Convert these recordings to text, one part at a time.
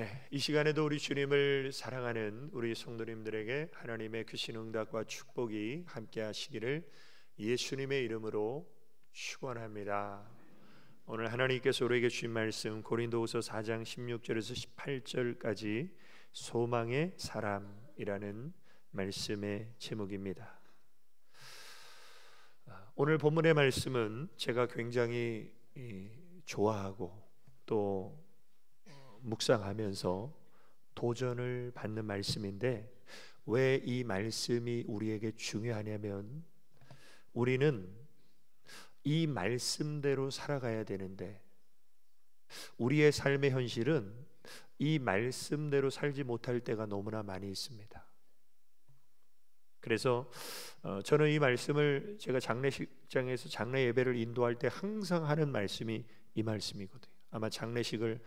네, 이 시간에도 우리 주님을 사랑하는 우리 성도님들에게 하나님의 귀신 응답과 축복이 함께 하시기를 예수님의 이름으로 축원합니다. 오늘 하나님께서 우리에게 주신 말씀 고린도후서 4장 16절에서 18절까지 소망의 사람이라는 말씀의 제목입니다. 아, 오늘 본문의 말씀은 제가 굉장히 좋아하고 또 묵상하면서 도전을 받는 말씀인데 왜 이 말씀이 우리에게 중요하냐면 우리는 이 말씀대로 살아가야 되는데 우리의 삶의 현실은 이 말씀대로 살지 못할 때가 너무나 많이 있습니다. 그래서 어, 저는 이 말씀을 제가 장례식장에서 장례 예배를 인도할 때 항상 하는 말씀이 이 말씀이거든요. 아마 장례식을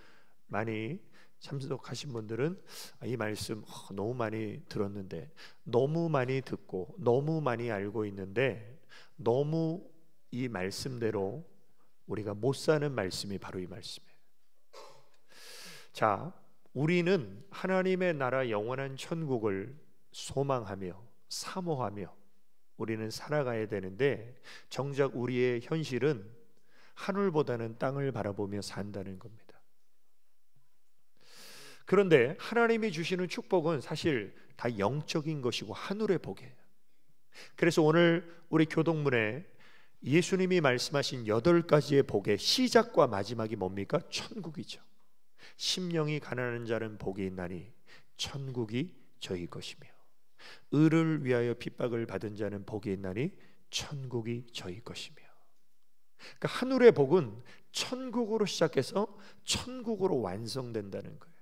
많이 참석하신 분들은 아, 이 말씀 어, 너무 많이 들었는데 너무 많이 듣고 너무 많이 알고 있는데 너무 이 말씀대로 우리가 못 사는 말씀이 바로 이 말씀이에요. 자, 우리는 하나님의 나라 영원한 천국을 소망하며 사모하며 우리는 살아가야 되는데 정작 우리의 현실은 하늘보다는 땅을 바라보며 산다는 겁니다. 그런데 하나님이 주시는 축복은 사실 다 영적인 것이고 하늘의 복이에요. 그래서 오늘 우리 교동문에 예수님이 말씀하신 여덟 가지의 복의 시작과 마지막이 뭡니까? 천국이죠. 심령이 가난한 자는 복이 있나니 천국이 저희 것이며 의를 위하여 핍박을 받은 자는 복이 있나니 천국이 저희 것이며 그러니까 하늘의 복은 천국으로 시작해서 천국으로 완성된다는 거예요.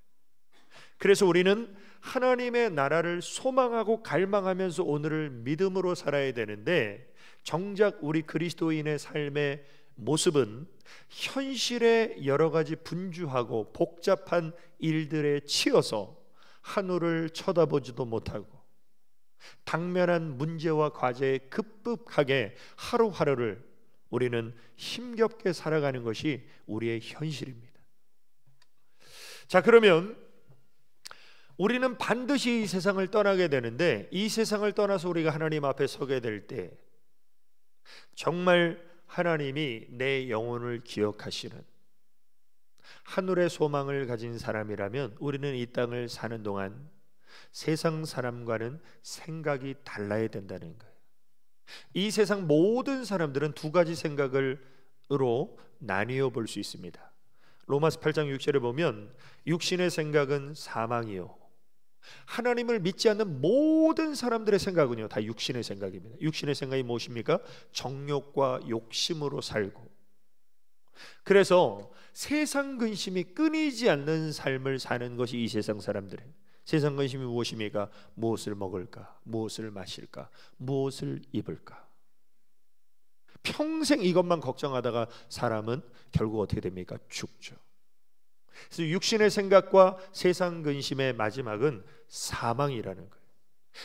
그래서 우리는 하나님의 나라를 소망하고 갈망하면서 오늘을 믿음으로 살아야 되는데 정작 우리 그리스도인의 삶의 모습은 현실의 여러 가지 분주하고 복잡한 일들에 치여서 하늘을 쳐다보지도 못하고 당면한 문제와 과제에 급급하게 하루하루를 우리는 힘겹게 살아가는 것이 우리의 현실입니다. 자, 그러면 우리는 반드시 이 세상을 떠나게 되는데 이 세상을 떠나서 우리가 하나님 앞에 서게 될 때 정말 하나님이 내 영혼을 기억하시는 하늘의 소망을 가진 사람이라면 우리는 이 땅을 사는 동안 세상 사람과는 생각이 달라야 된다는 거예요. 이 세상 모든 사람들은 두 가지 생각을로 나뉘어 볼 수 있습니다. 로마서 8장 6절에 보면 육신의 생각은 사망이요 하나님을 믿지 않는 모든 사람들의 생각은요, 다 육신의 생각입니다. 육신의 생각이 무엇입니까? 정욕과 욕심으로 살고. 그래서 세상 근심이 끊이지 않는 삶을 사는 것이 이 세상 사람들의 세상 근심이 무엇입니까? 무엇을 먹을까? 무엇을 마실까? 무엇을 입을까? 평생 이것만 걱정하다가 사람은 결국 어떻게 됩니까? 죽죠. 그래서 육신의 생각과 세상 근심의 마지막은 사망이라는 거예요.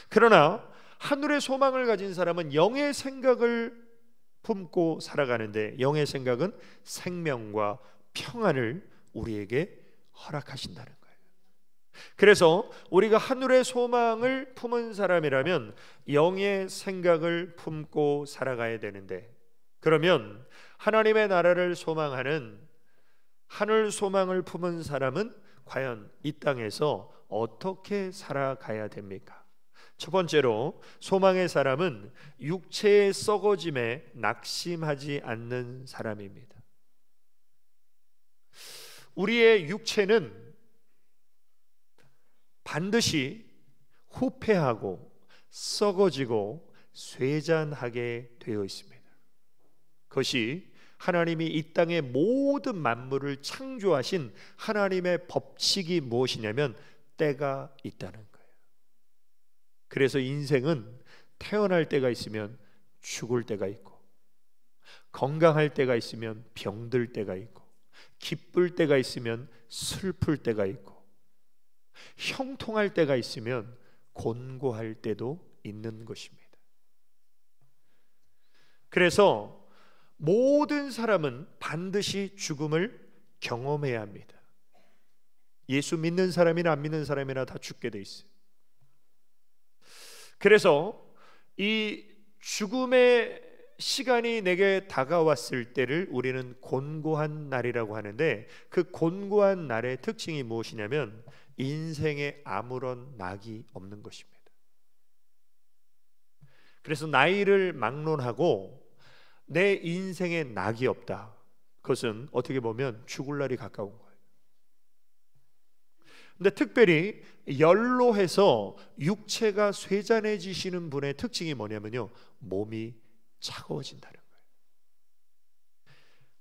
그러나 하늘의 소망을 가진 사람은 영의 생각을 품고 살아가는데 영의 생각은 생명과 평안을 우리에게 허락하신다는 거예요. 그래서 우리가 하늘의 소망을 품은 사람이라면 영의 생각을 품고 살아가야 되는데 그러면 하나님의 나라를 소망하는 하늘 소망을 품은 사람은 과연 이 땅에서 어떻게 살아가야 됩니까? 첫 번째로 소망의 사람은 육체의 썩어짐에 낙심하지 않는 사람입니다. 우리의 육체는 반드시 후패하고 썩어지고 쇠잔하게 되어 있습니다. 그것이 하나님이 이 땅의 모든 만물을 창조하신 하나님의 법칙이 무엇이냐면 때가 있다는 거예요. 그래서 인생은 태어날 때가 있으면 죽을 때가 있고 건강할 때가 있으면 병들 때가 있고 기쁠 때가 있으면 슬플 때가 있고 형통할 때가 있으면 곤고할 때도 있는 것입니다. 그래서 모든 사람은 반드시 죽음을 경험해야 합니다. 예수 믿는 사람이나 안 믿는 사람이나 다 죽게 돼 있어요. 그래서 이 죽음의 시간이 내게 다가왔을 때를 우리는 곤고한 날이라고 하는데 그 곤고한 날의 특징이 무엇이냐면 인생에 아무런 낙이 없는 것입니다. 그래서 나이를 막론하고 내 인생에 낙이 없다. 그것은 어떻게 보면 죽을 날이 가까운 거예요. 근데 특별히 열로해서 육체가 쇠잔해지시는 분의 특징이 뭐냐면요. 몸이 차가워진다는 거예요.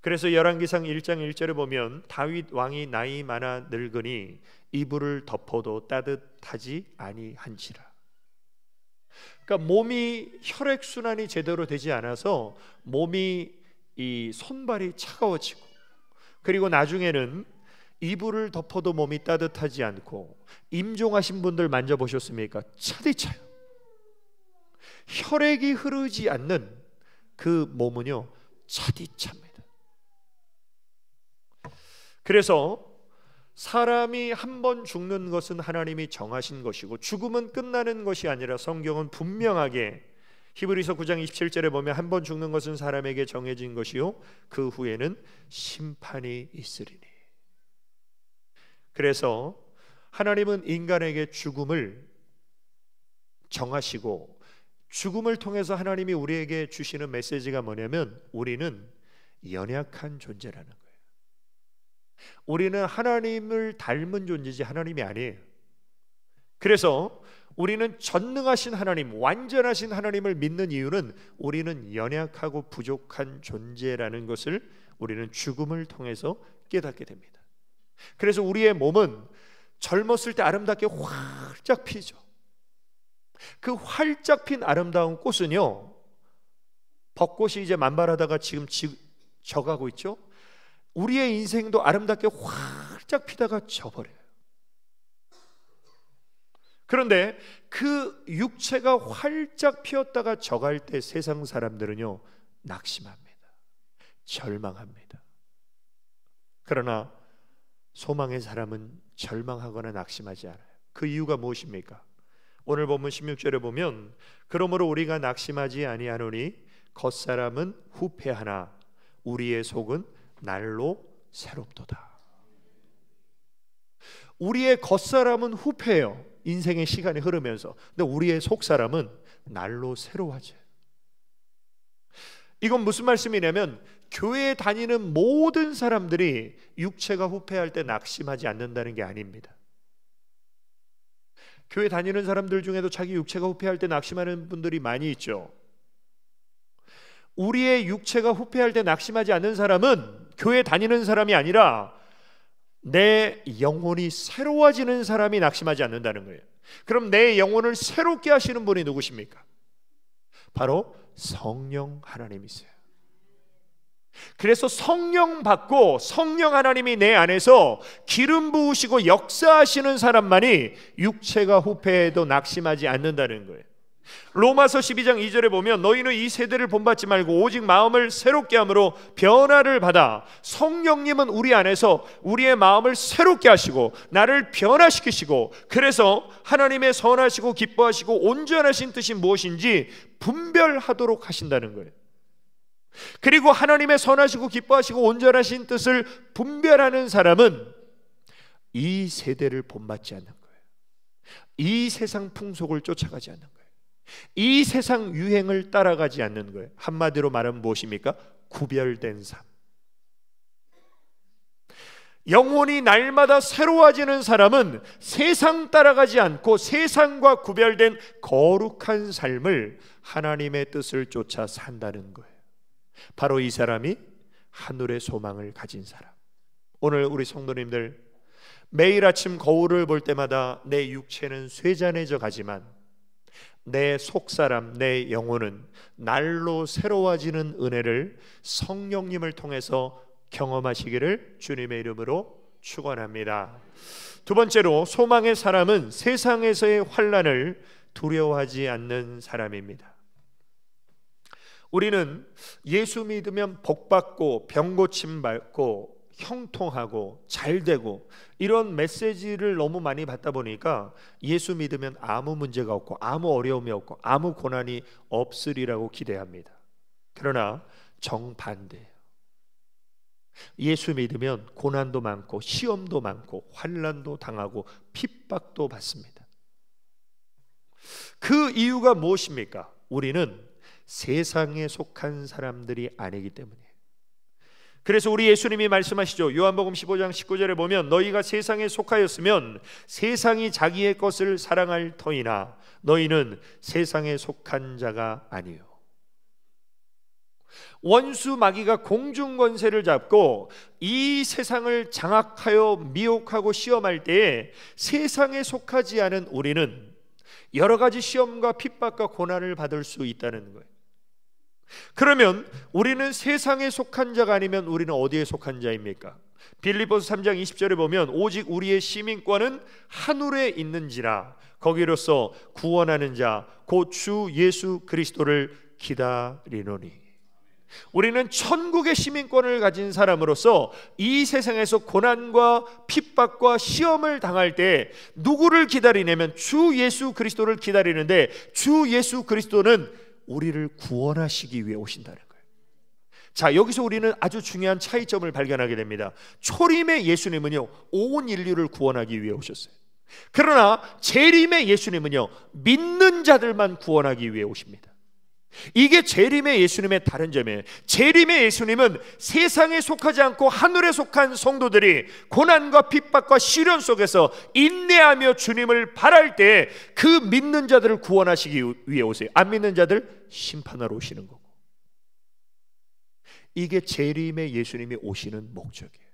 그래서 열왕기상 1장 1절을 보면 다윗 왕이 나이 많아 늙으니 이불을 덮어도 따뜻하지 아니한지라. 그러니까 몸이 혈액 순환이 제대로 되지 않아서 몸이 이 손발이 차가워지고 그리고 나중에는 이불을 덮어도 몸이 따뜻하지 않고 임종하신 분들 만져보셨습니까? 차디차요. 혈액이 흐르지 않는 그 몸은요 차디차입니다 그래서 사람이 한 번 죽는 것은 하나님이 정하신 것이고 죽음은 끝나는 것이 아니라 성경은 분명하게 히브리서 9장 27절에 보면 한 번 죽는 것은 사람에게 정해진 것이요 그 후에는 심판이 있으리니. 그래서 하나님은 인간에게 죽음을 정하시고 죽음을 통해서 하나님이 우리에게 주시는 메시지가 뭐냐면 우리는 연약한 존재라는 거예요. 우리는 하나님을 닮은 존재지 하나님이 아니에요. 그래서 우리는 전능하신 하나님, 완전하신 하나님을 믿는 이유는 우리는 연약하고 부족한 존재라는 것을 우리는 죽음을 통해서 깨닫게 됩니다. 그래서 우리의 몸은 젊었을 때 아름답게 활짝 피죠. 그 활짝 핀 아름다운 꽃은요, 벚꽃이 이제 만발하다가 지금 지, 져가고 있죠? 우리의 인생도 아름답게 활짝 피다가 져버려요. 그런데 그 육체가 활짝 피었다가 져갈 때 세상 사람들은요 낙심합니다. 절망합니다. 그러나 소망의 사람은 절망하거나 낙심하지 않아요. 그 이유가 무엇입니까? 오늘 본문 16절에 보면 그러므로 우리가 낙심하지 아니하노니 겉사람은 후패하나 우리의 속은 날로 새롭도다. 우리의 겉사람은 후패해요. 인생의 시간이 흐르면서. 근데 우리의 속사람은 날로 새로워져요. 이건 무슨 말씀이냐면 교회에 다니는 모든 사람들이 육체가 후패할 때 낙심하지 않는다는 게 아닙니다. 교회 다니는 사람들 중에도 자기 육체가 후패할 때 낙심하는 분들이 많이 있죠. 우리의 육체가 후패할 때 낙심하지 않는 사람은 교회 다니는 사람이 아니라 내 영혼이 새로워지는 사람이 낙심하지 않는다는 거예요. 그럼 내 영혼을 새롭게 하시는 분이 누구십니까? 바로 성령 하나님이세요. 그래서 성령 받고 성령 하나님이 내 안에서 기름 부으시고 역사하시는 사람만이 육체가 후패해도 낙심하지 않는다는 거예요. 로마서 12장 2절에 보면 너희는 이 세대를 본받지 말고 오직 마음을 새롭게 함으로 변화를 받아 성령님은 우리 안에서 우리의 마음을 새롭게 하시고 나를 변화시키시고 그래서 하나님의 선하시고 기뻐하시고 온전하신 뜻이 무엇인지 분별하도록 하신다는 거예요. 그리고 하나님의 선하시고 기뻐하시고 온전하신 뜻을 분별하는 사람은 이 세대를 본받지 않는 거예요. 이 세상 풍속을 쫓아가지 않는 거예요. 이 세상 유행을 따라가지 않는 거예요. 한마디로 말하면 무엇입니까? 구별된 삶. 영혼이 날마다 새로워지는 사람은 세상 따라가지 않고 세상과 구별된 거룩한 삶을 하나님의 뜻을 쫓아 산다는 거예요. 바로 이 사람이 하늘의 소망을 가진 사람. 오늘 우리 성도님들 매일 아침 거울을 볼 때마다 내 육체는 쇠잔해져 가지만 내 속사람, 내 영혼은 날로 새로워지는 은혜를 성령님을 통해서 경험하시기를 주님의 이름으로 축원합니다. 두 번째로 소망의 사람은 세상에서의 환란을 두려워하지 않는 사람입니다. 우리는 예수 믿으면 복 받고 병 고침 받고 형통하고 잘 되고 이런 메시지를 너무 많이 받다 보니까 예수 믿으면 아무 문제가 없고 아무 어려움이 없고 아무 고난이 없으리라고 기대합니다. 그러나 정반대예요. 예수 믿으면 고난도 많고 시험도 많고 환란도 당하고 핍박도 받습니다. 그 이유가 무엇입니까? 우리는 세상에 속한 사람들이 아니기 때문에 그래서 우리 예수님이 말씀하시죠. 요한복음 15장 19절에 보면 너희가 세상에 속하였으면 세상이 자기의 것을 사랑할 터이나 너희는 세상에 속한 자가 아니요. 원수 마귀가 공중 권세를 잡고 이 세상을 장악하여 미혹하고 시험할 때에 세상에 속하지 않은 우리는 여러 가지 시험과 핍박과 고난을 받을 수 있다는 거예요. 그러면 우리는 세상에 속한 자가 아니면 우리는 어디에 속한 자입니까? 빌립보서 3장 20절에 보면 오직 우리의 시민권은 하늘에 있는지라 거기로서 구원하는 자곧주 예수 그리스도를 기다리노니 우리는 천국의 시민권을 가진 사람으로서 이 세상에서 고난과 핍박과 시험을 당할 때 누구를 기다리냐면 주 예수 그리스도를 기다리는데 주 예수 그리스도는 우리를 구원하시기 위해 오신다는 거예요. 자, 여기서 우리는 아주 중요한 차이점을 발견하게 됩니다. 초림의 예수님은요, 온 인류를 구원하기 위해 오셨어요. 그러나 재림의 예수님은요, 믿는 자들만 구원하기 위해 오십니다. 이게 재림의 예수님의 다른 점이에요. 재림의 예수님은 세상에 속하지 않고 하늘에 속한 성도들이 고난과 핍박과 시련 속에서 인내하며 주님을 바랄 때 그 믿는 자들을 구원하시기 위해 오세요. 안 믿는 자들 심판하러 오시는 거고. 이게 재림의 예수님이 오시는 목적이에요.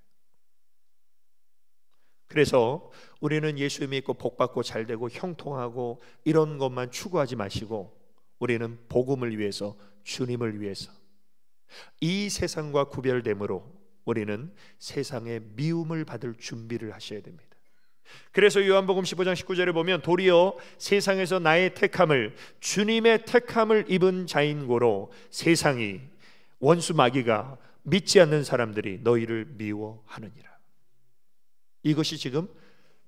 그래서 우리는 예수 믿고 복 받고 잘 되고 형통하고 이런 것만 추구하지 마시고 우리는 복음을 위해서 주님을 위해서 이 세상과 구별됨으로 우리는 세상의 미움을 받을 준비를 하셔야 됩니다. 그래서 요한복음 15장 19절에 보면 도리어 세상에서 나의 택함을 주님의 택함을 입은 자인고로 세상이 원수 마귀가 믿지 않는 사람들이 너희를 미워하느니라. 이것이 지금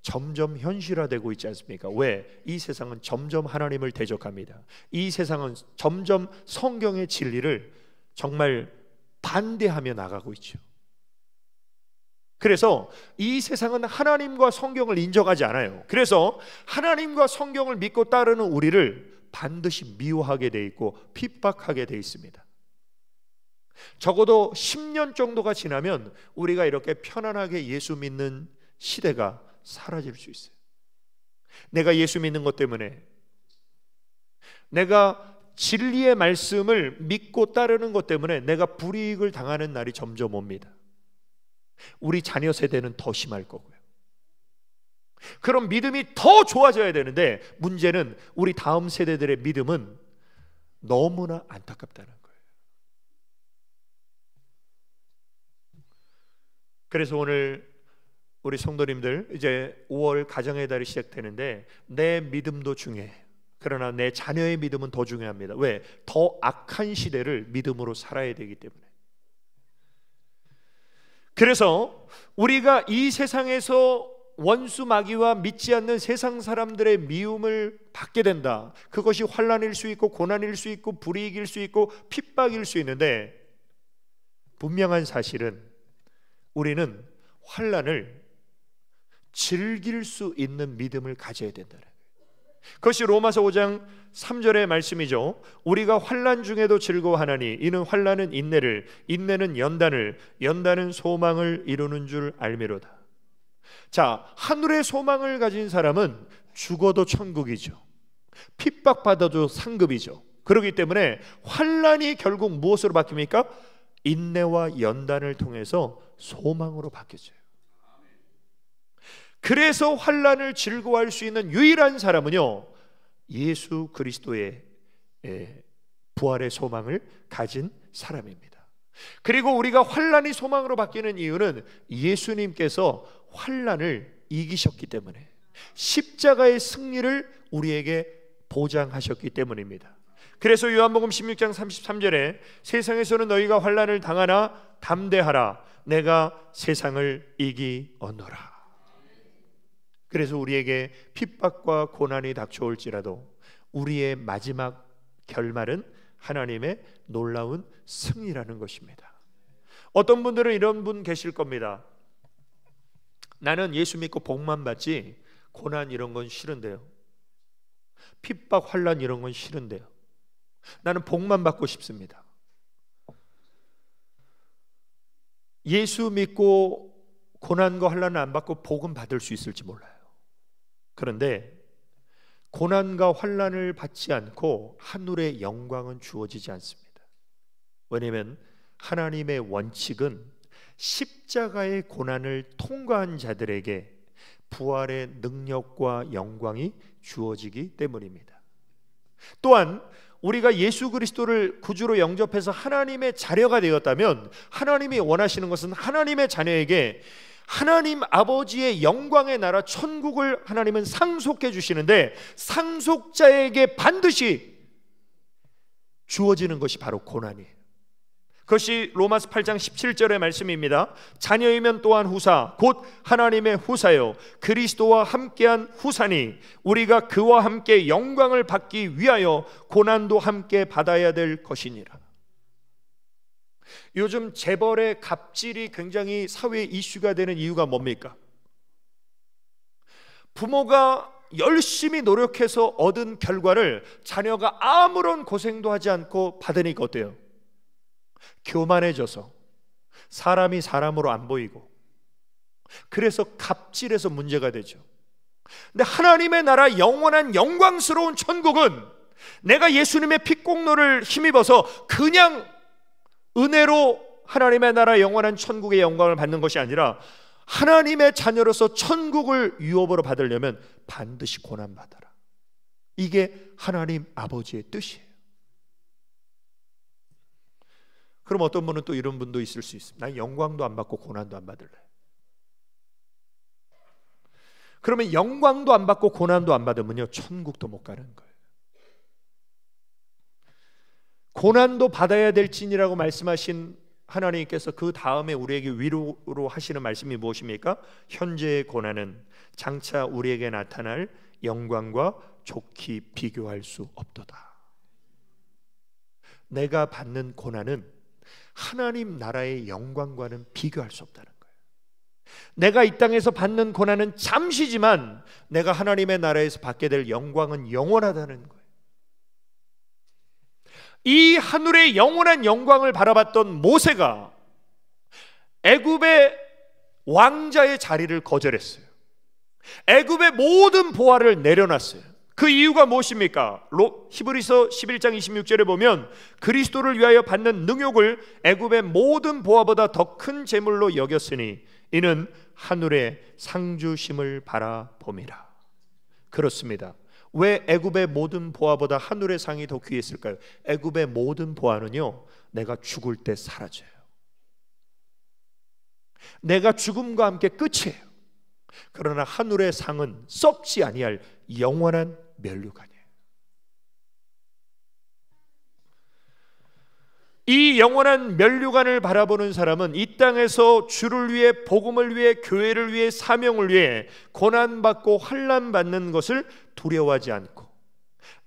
점점 현실화되고 있지 않습니까? 왜? 이 세상은 점점 하나님을 대적합니다. 이 세상은 점점 성경의 진리를 정말 반대하며 나가고 있죠. 그래서 이 세상은 하나님과 성경을 인정하지 않아요. 그래서 하나님과 성경을 믿고 따르는 우리를 반드시 미워하게 돼 있고 핍박하게 돼 있습니다. 적어도 10년 정도가 지나면 우리가 이렇게 편안하게 예수 믿는 시대가 사라질 수 있어요. 내가 예수 믿는 것 때문에 내가 진리의 말씀을 믿고 따르는 것 때문에 내가 불이익을 당하는 날이 점점 옵니다. 우리 자녀 세대는 더 심할 거고요. 그럼 믿음이 더 좋아져야 되는데 문제는 우리 다음 세대들의 믿음은 너무나 안타깝다는 거예요. 그래서 오늘 우리 성도님들 이제 5월 가정의 달이 시작되는데 내 믿음도 중요해. 그러나 내 자녀의 믿음은 더 중요합니다. 왜? 더 악한 시대를 믿음으로 살아야 되기 때문에. 그래서 우리가 이 세상에서 원수 마귀와 믿지 않는 세상 사람들의 미움을 받게 된다. 그것이 환란일 수 있고 고난일 수 있고 불이익일 수 있고 핍박일 수 있는데 분명한 사실은 우리는 환란을 즐길 수 있는 믿음을 가져야 된다는 그것이 로마서 5장 3절의 말씀이죠. 우리가 환난 중에도 즐거워하나니 이는 환난은 인내를 인내는 연단을 연단은 소망을 이루는 줄 알미로다. 자, 하늘의 소망을 가진 사람은 죽어도 천국이죠. 핍박받아도 상급이죠. 그렇기 때문에 환란이 결국 무엇으로 바뀝니까? 인내와 연단을 통해서 소망으로 바뀌어요 그래서 환란을 즐거워할 수 있는 유일한 사람은요. 예수 그리스도의 예, 부활의 소망을 가진 사람입니다. 그리고 우리가 환란이 소망으로 바뀌는 이유는 예수님께서 환란을 이기셨기 때문에 십자가의 승리를 우리에게 보장하셨기 때문입니다. 그래서 요한복음 16장 33절에 세상에서는 너희가 환란을 당하나 담대하라 내가 세상을 이기었노라. 그래서 우리에게 핍박과 고난이 닥쳐올지라도 우리의 마지막 결말은 하나님의 놀라운 승리라는 것입니다. 어떤 분들은 이런 분 계실 겁니다. 나는 예수 믿고 복만 받지 고난 이런 건 싫은데요. 핍박 환란 이런 건 싫은데요. 나는 복만 받고 싶습니다. 예수 믿고 고난과 환란을 안 받고 복은 받을 수 있을지 몰라요. 그런데 고난과 환란을 받지 않고 하늘의 영광은 주어지지 않습니다. 왜냐하면 하나님의 원칙은 십자가의 고난을 통과한 자들에게 부활의 능력과 영광이 주어지기 때문입니다. 또한 우리가 예수 그리스도를 구주로 영접해서 하나님의 자녀가 되었다면 하나님이 원하시는 것은 하나님의 자녀에게 하나님 아버지의 영광의 나라 천국을 하나님은 상속해 주시는데 상속자에게 반드시 주어지는 것이 바로 고난이에요. 그것이 로마스 8장 17절의 말씀입니다. 자녀이면 또한 후사, 곧 하나님의 후사요. 그리스도와 함께한 후사니 우리가 그와 함께 영광을 받기 위하여 고난도 함께 받아야 될 것이니라. 요즘 재벌의 갑질이 굉장히 사회 이슈가 되는 이유가 뭡니까? 부모가 열심히 노력해서 얻은 결과를 자녀가 아무런 고생도 하지 않고 받으니까 어때요? 교만해져서 사람이 사람으로 안 보이고 그래서 갑질에서 문제가 되죠. 근데 하나님의 나라 영원한 영광스러운 천국은 내가 예수님의 핏공로를 힘입어서 그냥 은혜로 하나님의 나라 영원한 천국의 영광을 받는 것이 아니라 하나님의 자녀로서 천국을 유업으로 받으려면 반드시 고난 받아라. 이게 하나님 아버지의 뜻이에요. 그럼 어떤 분은 또 이런 분도 있을 수 있습니다. 난 영광도 안 받고 고난도 안 받을래. 그러면 영광도 안 받고 고난도 안 받으면요 천국도 못 가는 거예요. 고난도 받아야 될지니라고 말씀하신 하나님께서 그 다음에 우리에게 위로로 하시는 말씀이 무엇입니까? 현재의 고난은 장차 우리에게 나타날 영광과 좋기 비교할 수 없도다. 내가 받는 고난은 하나님 나라의 영광과는 비교할 수 없다는 거예요. 내가 이 땅에서 받는 고난은 잠시지만 내가 하나님의 나라에서 받게 될 영광은 영원하다는 거예요. 이 하늘의 영원한 영광을 바라봤던 모세가 애굽의 왕자의 자리를 거절했어요. 애굽의 모든 보화를 내려놨어요. 그 이유가 무엇입니까? 히브리서 11장 26절에 보면 그리스도를 위하여 받는 능욕을 애굽의 모든 보화보다 더 큰 재물로 여겼으니 이는 하늘의 상주심을 바라봄이라. 그렇습니다. 왜 애굽의 모든 보화보다 하늘의 상이 더 귀했을까요? 애굽의 모든 보화는요. 내가 죽을 때 사라져요. 내가 죽음과 함께 끝이에요. 그러나 하늘의 상은 썩지 아니할 영원한 면류관이에요. 이 영원한 면류관을 바라보는 사람은 이 땅에서 주를 위해 복음을 위해 교회를 위해 사명을 위해 고난 받고 환란 받는 것을 두려워하지 않고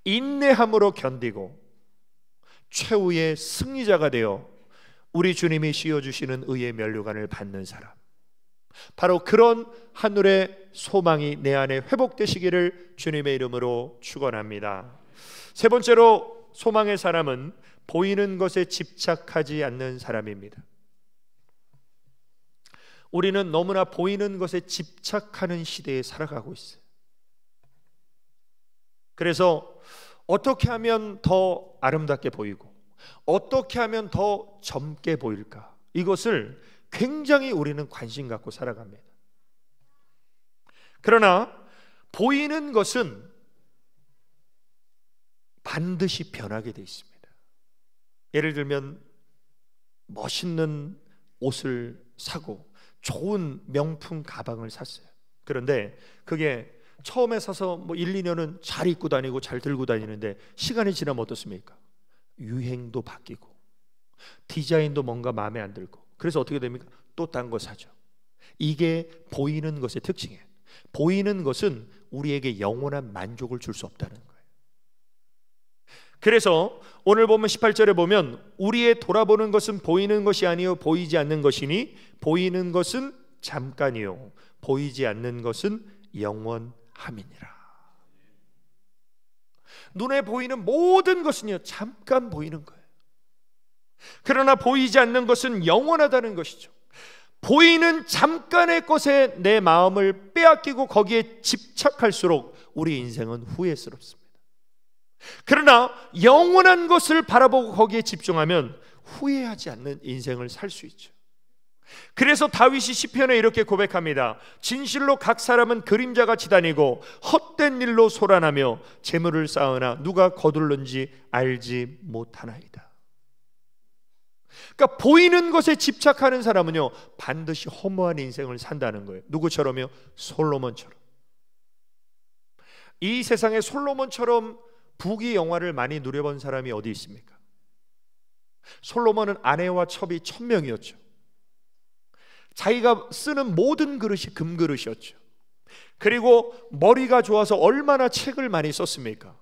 인내함으로 견디고 최후의 승리자가 되어 우리 주님이 씌워 주시는 의의 면류관을 받는 사람. 바로 그런 하늘의 소망이 내 안에 회복되시기를 주님의 이름으로 축원합니다. 세 번째로 소망의 사람은 보이는 것에 집착하지 않는 사람입니다. 우리는 너무나 보이는 것에 집착하는 시대에 살아가고 있어요. 그래서 어떻게 하면 더 아름답게 보이고 어떻게 하면 더 젊게 보일까? 이것을 굉장히 우리는 관심 갖고 살아갑니다. 그러나 보이는 것은 반드시 변하게 되 있습니다. 예를 들면 멋있는 옷을 사고 좋은 명품 가방을 샀어요. 그런데 그게 처음에 사서 뭐 1, 2년은 잘 입고 다니고 잘 들고 다니는데 시간이 지나면 어떻습니까? 유행도 바뀌고 디자인도 뭔가 마음에 안 들고 그래서 어떻게 됩니까? 또 딴 거 사죠. 이게 보이는 것의 특징이에요. 보이는 것은 우리에게 영원한 만족을 줄 수 없다는 거예요. 그래서 오늘 보면 18절에 보면 우리의 돌아보는 것은 보이는 것이 아니요 보이지 않는 것이니 보이는 것은 잠깐이요 보이지 않는 것은 영원함이니라. 눈에 보이는 모든 것은요 잠깐 보이는 거예요. 그러나 보이지 않는 것은 영원하다는 것이죠. 보이는 잠깐의 것에 내 마음을 빼앗기고 거기에 집착할수록 우리 인생은 후회스럽습니다. 그러나 영원한 것을 바라보고 거기에 집중하면 후회하지 않는 인생을 살 수 있죠. 그래서 다윗이 시편에 이렇게 고백합니다. 진실로 각 사람은 그림자같이 다니고 헛된 일로 소란하며 재물을 쌓으나 누가 거둘는지 알지 못하나이다. 그러니까 보이는 것에 집착하는 사람은요 반드시 허무한 인생을 산다는 거예요. 누구처럼요? 솔로몬처럼. 이 세상에 솔로몬처럼 부귀 영화를 많이 누려본 사람이 어디 있습니까? 솔로몬은 아내와 첩이 천명이었죠. 자기가 쓰는 모든 그릇이 금그릇이었죠. 그리고 머리가 좋아서 얼마나 책을 많이 썼습니까?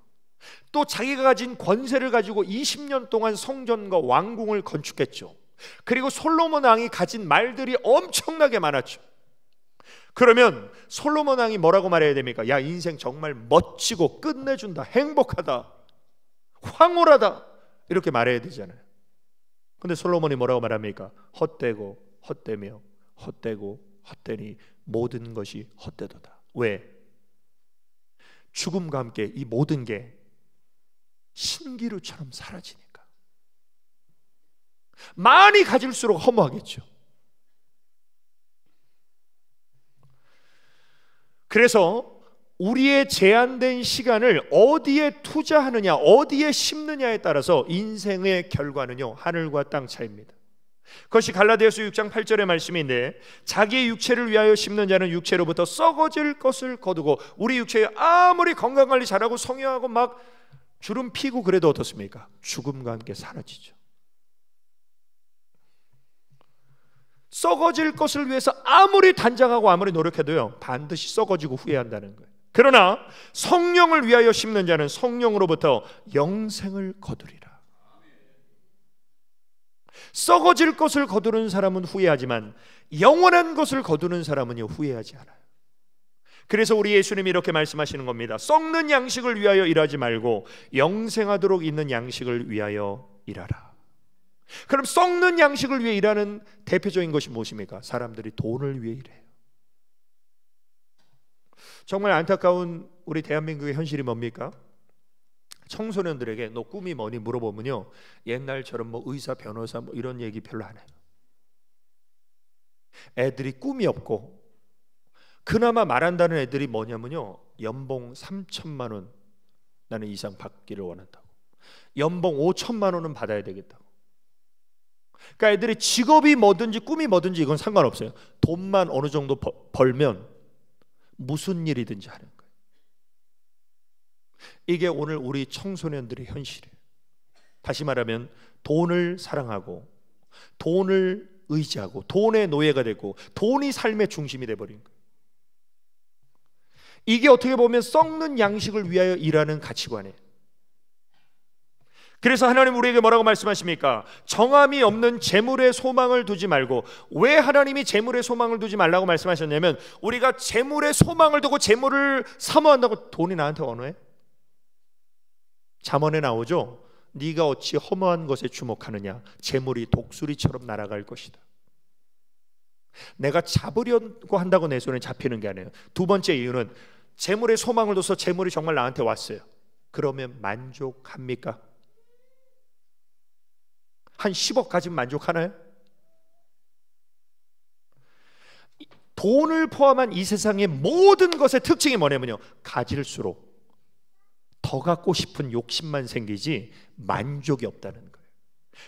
또 자기가 가진 권세를 가지고 20년 동안 성전과 왕궁을 건축했죠. 그리고 솔로몬 왕이 가진 말들이 엄청나게 많았죠. 그러면 솔로몬 왕이 뭐라고 말해야 됩니까? 야, 인생 정말 멋지고 끝내준다. 행복하다. 황홀하다. 이렇게 말해야 되잖아요. 근데 솔로몬이 뭐라고 말합니까? 헛되고 헛되며 헛되고 헛되니 모든 것이 헛되도다. 왜? 죽음과 함께 이 모든 게 신기루처럼 사라지니까. 많이 가질수록 허무하겠죠. 그래서 우리의 제한된 시간을 어디에 투자하느냐, 어디에 심느냐에 따라서 인생의 결과는요, 하늘과 땅 차이입니다. 그것이 갈라디아서 6장 8절의 말씀인데 자기의 육체를 위하여 심는 자는 육체로부터 썩어질 것을 거두고 우리 육체에 아무리 건강관리 잘하고 성형하고 막 주름 피고 그래도 어떻습니까? 죽음과 함께 사라지죠. 썩어질 것을 위해서 아무리 단장하고 아무리 노력해도요 반드시 썩어지고 후회한다는 거예요. 그러나 성령을 위하여 심는 자는 성령으로부터 영생을 거두리라. 썩어질 것을 거두는 사람은 후회하지만 영원한 것을 거두는 사람은요 후회하지 않아요. 그래서 우리 예수님이 이렇게 말씀하시는 겁니다. 썩는 양식을 위하여 일하지 말고 영생하도록 있는 양식을 위하여 일하라. 그럼 썩는 양식을 위해 일하는 대표적인 것이 무엇입니까? 사람들이 돈을 위해 일해요. 정말 안타까운 우리 대한민국의 현실이 뭡니까? 청소년들에게 너 꿈이 뭐니 물어보면요 옛날처럼 뭐 의사 변호사 뭐 이런 얘기 별로 안 해요. 애들이 꿈이 없고 그나마 말한다는 애들이 뭐냐면요 연봉 3천만 원 나는 이상 받기를 원한다고 연봉 5천만 원은 받아야 되겠다고 그러니까 애들이 직업이 뭐든지 꿈이 뭐든지 이건 상관없어요. 돈만 어느 정도 벌면 무슨 일이든지 하는 거예요. 이게 오늘 우리 청소년들의 현실이에요. 다시 말하면 돈을 사랑하고 돈을 의지하고 돈의 노예가 되고 돈이 삶의 중심이 돼버린 거예요. 이게 어떻게 보면 썩는 양식을 위하여 일하는 가치관이에요. 그래서 하나님 우리에게 뭐라고 말씀하십니까? 정함이 없는 재물에 소망을 두지 말고 왜 하나님이 재물에 소망을 두지 말라고 말씀하셨냐면 우리가 재물에 소망을 두고 재물을 사모한다고 돈이 나한테 어해 잠언에 나오죠. 네가 어찌 허무한 것에 주목하느냐? 재물이 독수리처럼 날아갈 것이다. 내가 잡으려고 한다고 내 손에 잡히는 게 아니에요. 두 번째 이유는 재물에 소망을 둬서 재물이 정말 나한테 왔어요. 그러면 만족합니까? 한 10억 가지면 만족하나요? 돈을 포함한 이 세상의 모든 것의 특징이 뭐냐면요. 가질수록 더 갖고 싶은 욕심만 생기지 만족이 없다는 거예요.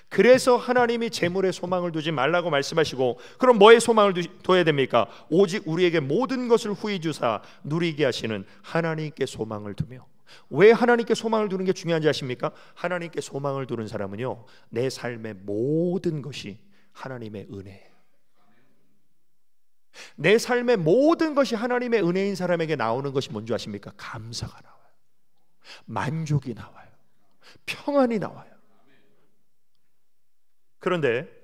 그래서 하나님이 재물에 소망을 두지 말라고 말씀하시고 그럼 뭐에 소망을 둬야 됩니까? 오직 우리에게 모든 것을 후히 주사 누리게 하시는 하나님께 소망을 두며 왜 하나님께 소망을 두는 게 중요한지 아십니까? 하나님께 소망을 두는 사람은요, 내 삶의 모든 것이 하나님의 은혜내 삶의 모든 것이 하나님의 은혜인 사람에게 나오는 것이 뭔지 아십니까? 감사가 나와요. 만족이 나와요. 평안이 나와요. 그런데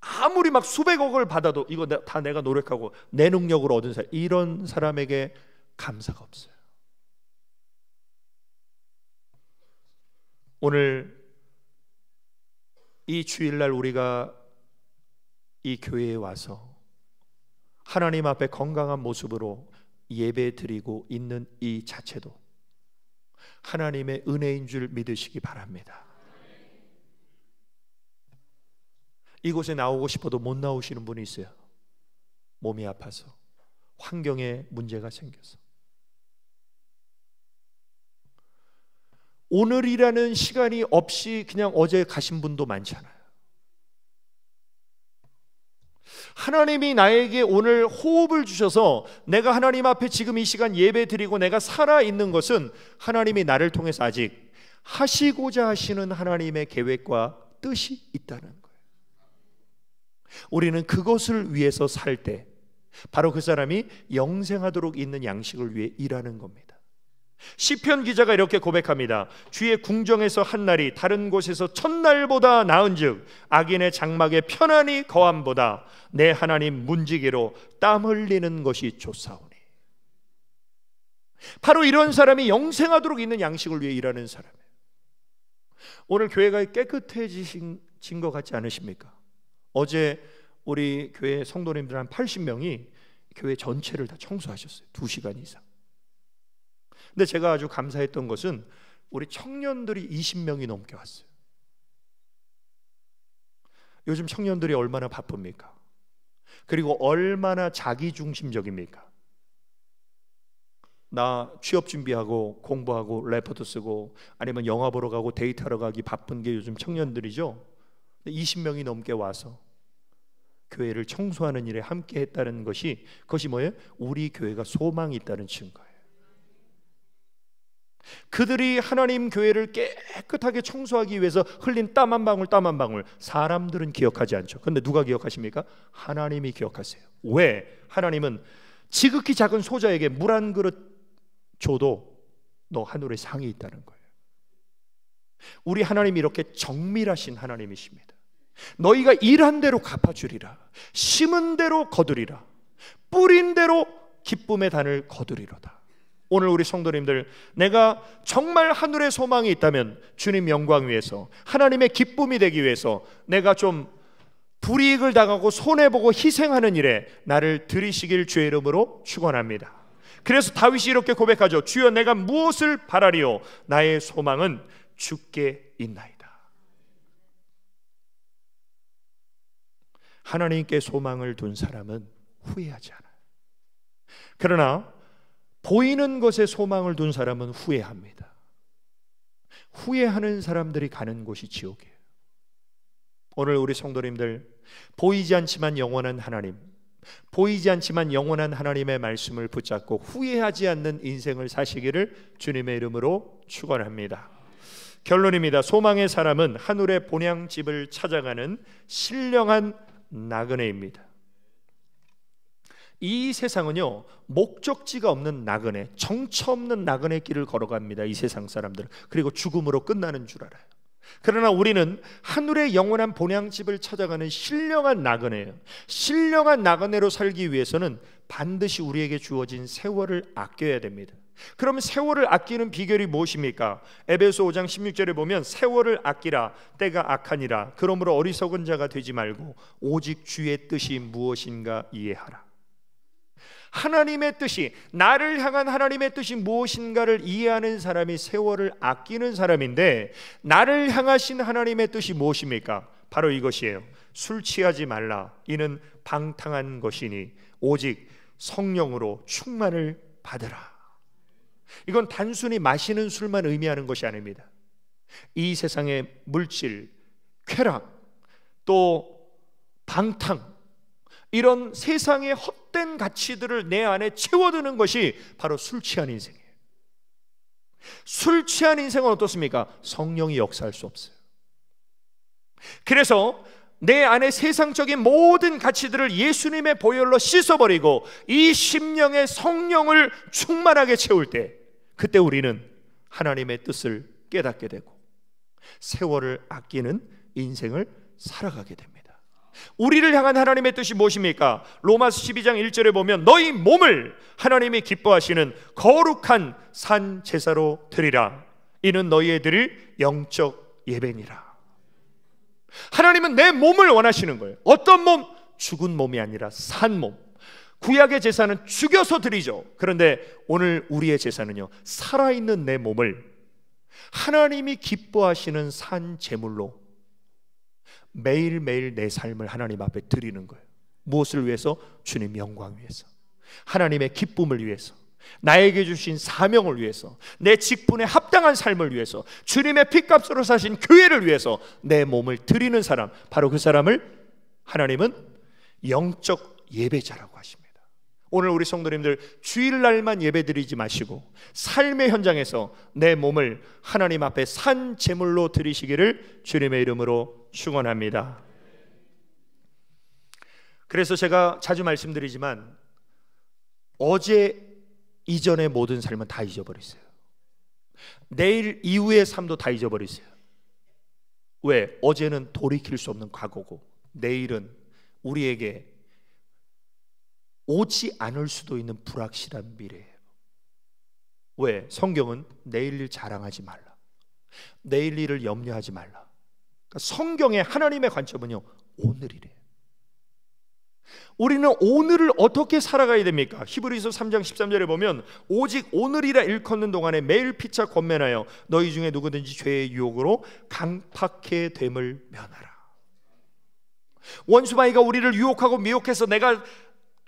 아무리 막 수백억을 받아도 이거 다 내가 노력하고 내 능력으로 얻은 사람 이런 사람에게 감사가 없어요. 오늘 이 주일날 우리가 이 교회에 와서 하나님 앞에 건강한 모습으로 예배 드리고 있는 이 자체도 하나님의 은혜인 줄 믿으시기 바랍니다. 이곳에 나오고 싶어도 못 나오시는 분이 있어요. 몸이 아파서, 환경에 문제가 생겨서. 오늘이라는 시간이 없이 그냥 어제 가신 분도 많잖아요. 하나님이 나에게 오늘 호흡을 주셔서 내가 하나님 앞에 지금 이 시간 예배 드리고 내가 살아 있는 것은 하나님이 나를 통해서 아직 하시고자 하시는 하나님의 계획과 뜻이 있다는 거예요. 우리는 그것을 위해서 살 때 바로 그 사람이 영생하도록 있는 양식을 위해 일하는 겁니다. 시편 기자가 이렇게 고백합니다. 주의 궁정에서 한 날이 다른 곳에서 첫날보다 나은즉 악인의 장막에 편안히 거함보다 내 하나님 문지기로 땀 흘리는 것이 좋사오니. 바로 이런 사람이 영생하도록 있는 양식을 위해 일하는 사람이에요. 오늘 교회가 깨끗해지신 것 같지 않으십니까? 어제 우리 교회 성도님들 한 80명이 교회 전체를 다 청소하셨어요. 2시간 이상. 근데 제가 아주 감사했던 것은 우리 청년들이 20명이 넘게 왔어요. 요즘 청년들이 얼마나 바쁩니까? 그리고 얼마나 자기중심적입니까? 나 취업 준비하고 공부하고 레포트 쓰고 아니면 영화 보러 가고 데이트하러 가기 바쁜 게 요즘 청년들이죠. 20명이 넘게 와서 교회를 청소하는 일에 함께 했다는 것이 그것이 뭐예요? 우리 교회가 소망이 있다는 증거예요. 그들이 하나님 교회를 깨끗하게 청소하기 위해서 흘린 땀 한 방울 땀 한 방울 사람들은 기억하지 않죠. 근데 누가 기억하십니까? 하나님이 기억하세요. 왜? 하나님은 지극히 작은 소자에게 물 한 그릇 줘도 너 하늘에 상이 있다는 거예요. 우리 하나님이 이렇게 정밀하신 하나님이십니다. 너희가 일한 대로 갚아주리라. 심은 대로 거두리라. 뿌린 대로 기쁨의 단을 거두리로다. 오늘 우리 성도님들 내가 정말 하늘의 소망이 있다면 주님 영광 위해서 하나님의 기쁨이 되기 위해서 내가 좀 불이익을 당하고 손해보고 희생하는 일에 나를 들이시길 주의 이름으로 축원합니다. 그래서 다윗이 이렇게 고백하죠. 주여 내가 무엇을 바라리오 나의 소망은 주께 있나이다. 하나님께 소망을 둔 사람은 후회하지 않아요. 그러나 보이는 것에 소망을 둔 사람은 후회합니다. 후회하는 사람들이 가는 곳이 지옥이에요. 오늘 우리 성도님들 보이지 않지만 영원한 하나님 보이지 않지만 영원한 하나님의 말씀을 붙잡고 후회하지 않는 인생을 사시기를 주님의 이름으로 축원합니다. 결론입니다. 소망의 사람은 하늘의 본향집을 찾아가는 신령한 나그네입니다. 이 세상은요 목적지가 없는 나그네, 정처 없는 나그네 길을 걸어갑니다. 이 세상 사람들은 그리고 죽음으로 끝나는 줄 알아요. 그러나 우리는 하늘의 영원한 본향집을 찾아가는 신령한 나그네예요. 신령한 나그네로 살기 위해서는 반드시 우리에게 주어진 세월을 아껴야 됩니다. 그럼 세월을 아끼는 비결이 무엇입니까? 에베소 5장 16절에 보면 세월을 아끼라 때가 악하니라 그러므로 어리석은 자가 되지 말고 오직 주의 뜻이 무엇인가 이해하라. 하나님의 뜻이 나를 향한 하나님의 뜻이 무엇인가를 이해하는 사람이 세월을 아끼는 사람인데 나를 향하신 하나님의 뜻이 무엇입니까? 바로 이것이에요. 술 취하지 말라. 이는 방탕한 것이니 오직 성령으로 충만을 받으라. 이건 단순히 마시는 술만 의미하는 것이 아닙니다. 이 세상의 물질, 쾌락, 또 방탕 이런 세상의 헛 잘된 가치들을 내 안에 채워두는 것이 바로 술 취한 인생이에요. 술 취한 인생은 어떻습니까? 성령이 역사할 수 없어요. 그래서 내 안에 세상적인 모든 가치들을 예수님의 보혈로 씻어버리고 이 심령의 성령을 충만하게 채울 때 그때 우리는 하나님의 뜻을 깨닫게 되고 세월을 아끼는 인생을 살아가게 됩니다. 우리를 향한 하나님의 뜻이 무엇입니까? 로마서 12장 1절에 보면 너희 몸을 하나님이 기뻐하시는 거룩한 산 제사로 드리라. 이는 너희의 드릴 영적 예배니라. 하나님은 내 몸을 원하시는 거예요. 어떤 몸? 죽은 몸이 아니라 산 몸. 구약의 제사는 죽여서 드리죠. 그런데 오늘 우리의 제사는요. 살아있는 내 몸을 하나님이 기뻐하시는 산 제물로 매일매일 내 삶을 하나님 앞에 드리는 거예요. 무엇을 위해서? 주님 영광 위해서. 하나님의 기쁨을 위해서. 나에게 주신 사명을 위해서, 내 직분에 합당한 삶을 위해서, 주님의 핏값으로 사신 교회를 위해서 내 몸을 드리는 사람, 바로 그 사람을 하나님은 영적 예배자라고 하십니다. 오늘 우리 성도님들 주일날만 예배드리지 마시고 삶의 현장에서 내 몸을 하나님 앞에 산 제물로 드리시기를 주님의 이름으로 축원합니다. 그래서 제가 자주 말씀드리지만 어제 이전의 모든 삶은 다 잊어버리세요. 내일 이후의 삶도 다 잊어버리세요. 왜? 어제는 돌이킬 수 없는 과거고 내일은 우리에게 오지 않을 수도 있는 불확실한 미래예요. 왜? 성경은 내일 일 자랑하지 말라. 내일 일을 염려하지 말라. 그러니까 성경의 하나님의 관점은요. 오늘이래 우리는 오늘을 어떻게 살아가야 됩니까? 히브리서 3장 13절에 보면 오직 오늘이라 일컫는 동안에 매일 피차 권면하여 너희 중에 누구든지 죄의 유혹으로 강팍해 됨을 면하라. 원수마이가 우리를 유혹하고 미혹해서 내가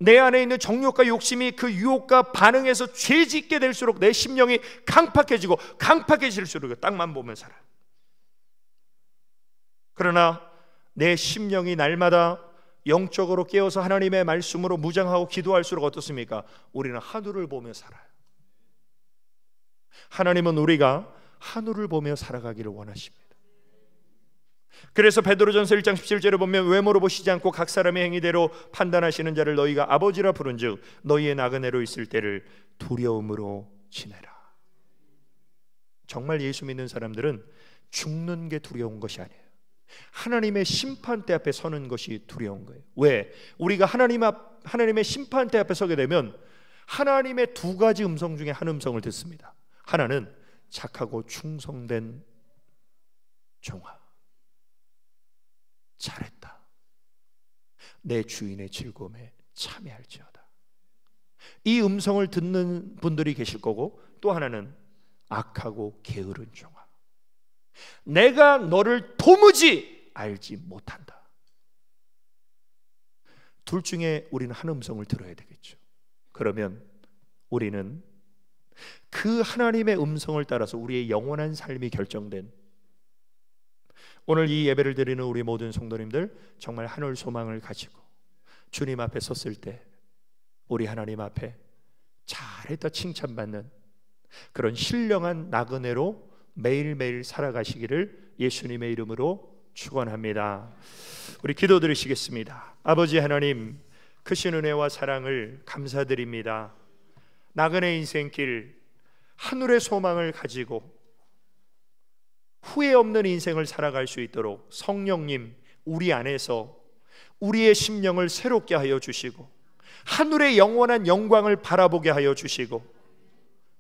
내 안에 있는 정욕과 욕심이 그 유혹과 반응해서 죄짓게 될수록 내 심령이 강팍해지고 강팍해질수록 땅만 보면 살아. 그러나 내 심령이 날마다 영적으로 깨어서 하나님의 말씀으로 무장하고 기도할수록 어떻습니까? 우리는 하늘을 보며 살아요. 하나님은 우리가 하늘을 보며 살아가기를 원하십니다. 그래서 베드로전서 1장 17절에 보면 외모로 보시지 않고 각 사람의 행위대로 판단하시는 자를 너희가 아버지라 부른즉 너희의 나그네로 있을 때를 두려움으로 지내라. 정말 예수 믿는 사람들은 죽는 게 두려운 것이 아니에요. 하나님의 심판대 앞에 서는 것이 두려운 거예요. 왜? 우리가 하나님 앞 하나님의 심판대 앞에 서게 되면 하나님의 두 가지 음성 중에 한 음성을 듣습니다. 하나는 착하고 충성된 종아. 잘했다. 내 주인의 즐거움에 참여할지어다. 이 음성을 듣는 분들이 계실 거고 또 하나는 악하고 게으른 종아. 내가 너를 도무지 알지 못한다. 둘 중에 우리는 한 음성을 들어야 되겠죠. 그러면 우리는 그 하나님의 음성을 따라서 우리의 영원한 삶이 결정된 오늘 이 예배를 드리는 우리 모든 성도님들 정말 하늘 소망을 가지고 주님 앞에 섰을 때 우리 하나님 앞에 잘했다 칭찬받는 그런 신령한 나그네로 매일매일 살아가시기를 예수님의 이름으로 축원합니다. 우리 기도 드리시겠습니다. 아버지 하나님 크신 은혜와 사랑을 감사드립니다. 나그네 인생길 하늘의 소망을 가지고 후회 없는 인생을 살아갈 수 있도록 성령님 우리 안에서 우리의 심령을 새롭게 하여 주시고 하늘의 영원한 영광을 바라보게 하여 주시고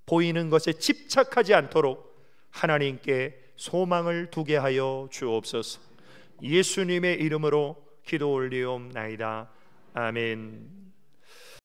보이는 것에 집착하지 않도록 하나님께 소망을 두게 하여 주옵소서. 예수님의 이름으로 기도 올리옵나이다. 아멘.